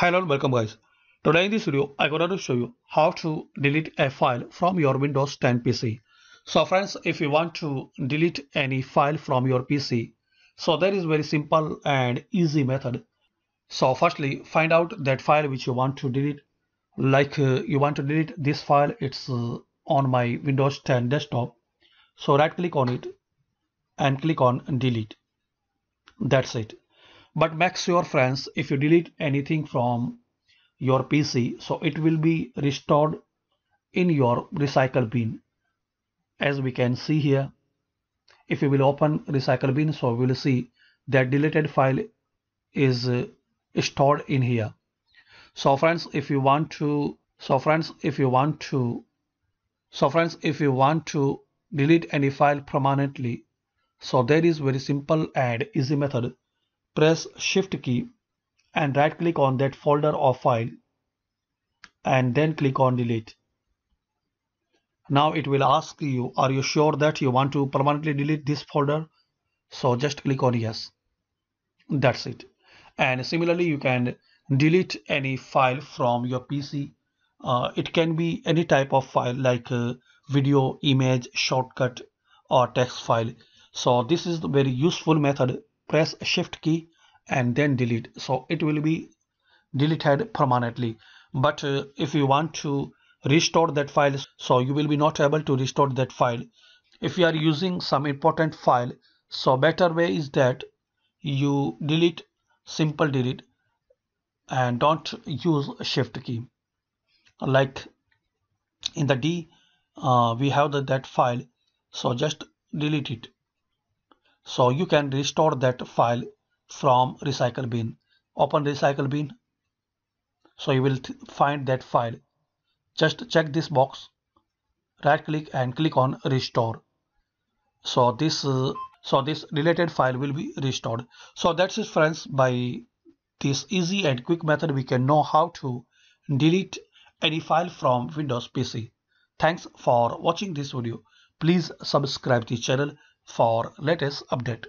Hi all, welcome guys. Today in this video, I'm going to show you how to delete a file from your Windows 10 PC. So friends, if you want to delete any file from your PC, so there is very simple and easy method. So firstly, find out that file which you want to delete. Like uh, you want to delete this file, it's uh, on my Windows 10 desktop. So right click on it and click on delete. That's it but make sure friends if you delete anything from your PC so it will be restored in your recycle bin as we can see here if you will open recycle bin so we will see that deleted file is uh, stored in here so friends if you want to so friends if you want to so friends if you want to delete any file permanently so there is very simple and easy method press shift key and right click on that folder or file and then click on delete. Now it will ask you, are you sure that you want to permanently delete this folder? So just click on yes. That's it. And similarly, you can delete any file from your PC. Uh, it can be any type of file like uh, video, image, shortcut or text file. So this is the very useful method press shift key and then delete so it will be deleted permanently but uh, if you want to restore that file so you will be not able to restore that file if you are using some important file so better way is that you delete simple delete and don't use shift key like in the D uh, we have the, that file so just delete it so you can restore that file from recycle bin. Open recycle bin. So you will find that file. Just check this box. Right click and click on restore. So this uh, so this related file will be restored. So that's it friends by this easy and quick method we can know how to delete any file from Windows PC. Thanks for watching this video. Please subscribe the channel for latest update.